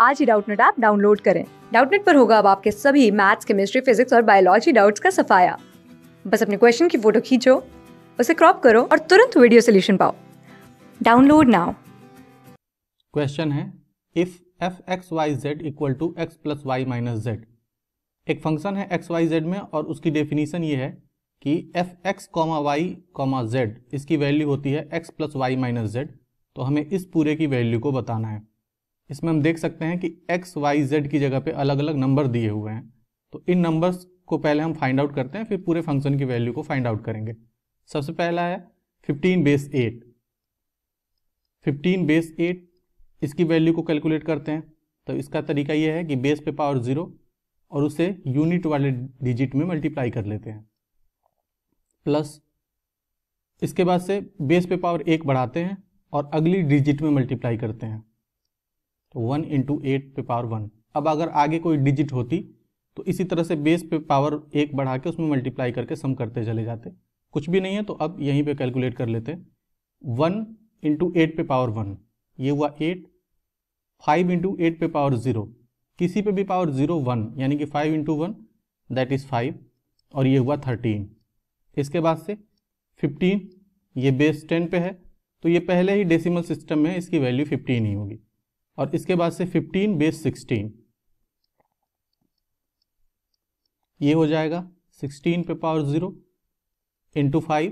आज ही Doubtnut app download करें डाउटनेट पर होगा अब आपके सभी मैथ्स केमिस्ट्री फिजिक्स और बायोलॉजी डाउट्स का सफाया बस अपने क्वेश्चन की फोटो खींचो उसे क्रॉप करो और तुरंत वीडियो सोल्यूशन पाओ डाउनलोड नाउ क्वेश्चन है if f x y z equal to x plus y minus z एक फंक्शन है एक्स वाई जेड में और उसकी डेफिनेशन ये है कि f x comma y comma z इसकी वैल्यू होती है x plus y minus z तो हमें इस पूरे की वैल्यू को बताना है इसमें हम देख सकते हैं कि एक्स वाई जेड की जगह पे अलग अलग नंबर दिए हुए हैं तो इन नंबर्स को पहले हम फाइंड आउट करते हैं फिर पूरे फंक्शन की वैल्यू को फाइंड आउट करेंगे सबसे पहला है fifteen base eight fifteen base eight इसकी वैल्यू को कैलकुलेट करते हैं तो इसका तरीका यह है कि बेस पे पावर ज़ीरो और उसे यूनिट वाले डिजिट में मल्टीप्लाई कर लेते हैं प्लस इसके बाद से बेस पे पावर एक बढ़ाते हैं और अगली डिजिट में मल्टीप्लाई करते हैं तो वन इंटू एट पे पावर वन अब अगर आगे कोई डिजिट होती तो इसी तरह से बेस पे पावर एक बढ़ा के उसमें मल्टीप्लाई करके सम करते चले जाते कुछ भी नहीं है तो अब यहीं पे कैलकुलेट कर लेते वन इंटू एट पे पावर वन ये हुआ एट फाइव इंटू एट पे पावर ज़ीरो किसी पे भी पावर ज़ीरो वन यानी कि five into one that is five और ये हुआ थर्टीन इसके बाद से फिफ्टीन ये बेस टेन पे है तो ये पहले ही डेसिमल सिस्टम में इसकी वैल्यू फिफ्टीन ही होगी और इसके बाद से 15 बेस 16 ये हो जाएगा 16 पे power zero into five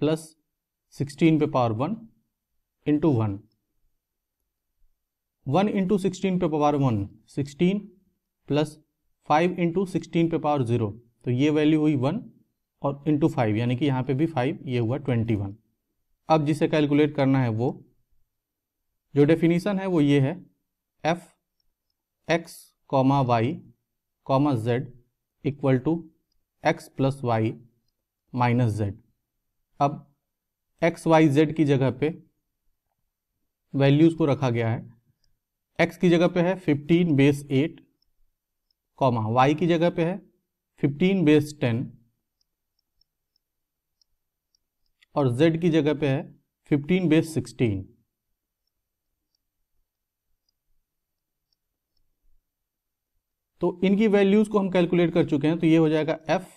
plus sixteen पे power one into one one into sixteen पे power one sixteen plus five into sixteen पे पावर ज़ीरो तो ये वैल्यू हुई वन और इंटू फाइव यानी कि यहाँ पे भी फाइव ये हुआ ट्वेंटी वन अब जिसे कैलकुलेट करना है वो जो डेफिनीसन है वो ये है f x comma y comma z equal to x plus y minus z अब एक्स वाई जेड की जगह पे वैल्यूज़ को रखा गया है एक्स की जगह पे है 15 बेस 8 कॉमा वाई की जगह पे है 15 बेस 10 और z की जगह पे है 15 बेस 16 तो इनकी वैल्यूज को हम कैलकुलेट कर चुके हैं तो ये हो जाएगा एफ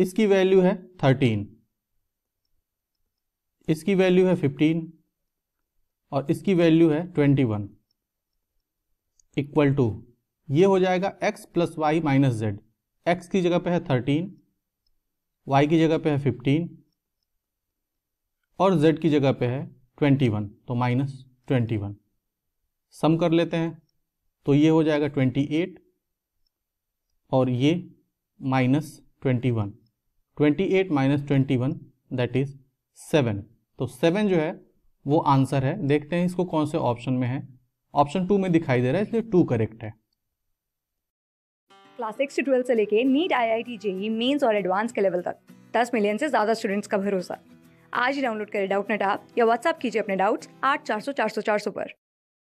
इसकी वैल्यू है थर्टीन इसकी वैल्यू है फिफ्टीन और इसकी वैल्यू है ट्वेंटी वन इक्वल टू ये हो जाएगा x plus y minus z x की जगह पे है थर्टीन वाई की जगह पे है फिफ्टीन और जेड की जगह पे है ट्वेंटी वन तो माइनस ट्वेंटी वन सम कर लेते हैं तो ये हो जाएगा ट्वेंटी एट और ये minus twenty one twenty eight minus twenty one that is seven तो सेवन जो है वो आंसर है देखते हैं इसको कौन से ऑप्शन में है ऑप्शन टू में दिखाई दे रहा है इसलिए टू करेक्ट है क्लास सिक्स ट्वेल्थ से लेके NEET I I T JEE Mains और एडवांस के लेवल तक दस मिलियन से ज़्यादा स्टूडेंट्स का भरोसा आज ही डाउनलोड करें डाउट नेट आप या व्हाट्सअप कीजिए अपने डाउट्स आठ चार सौ चार सौ चार सौ पर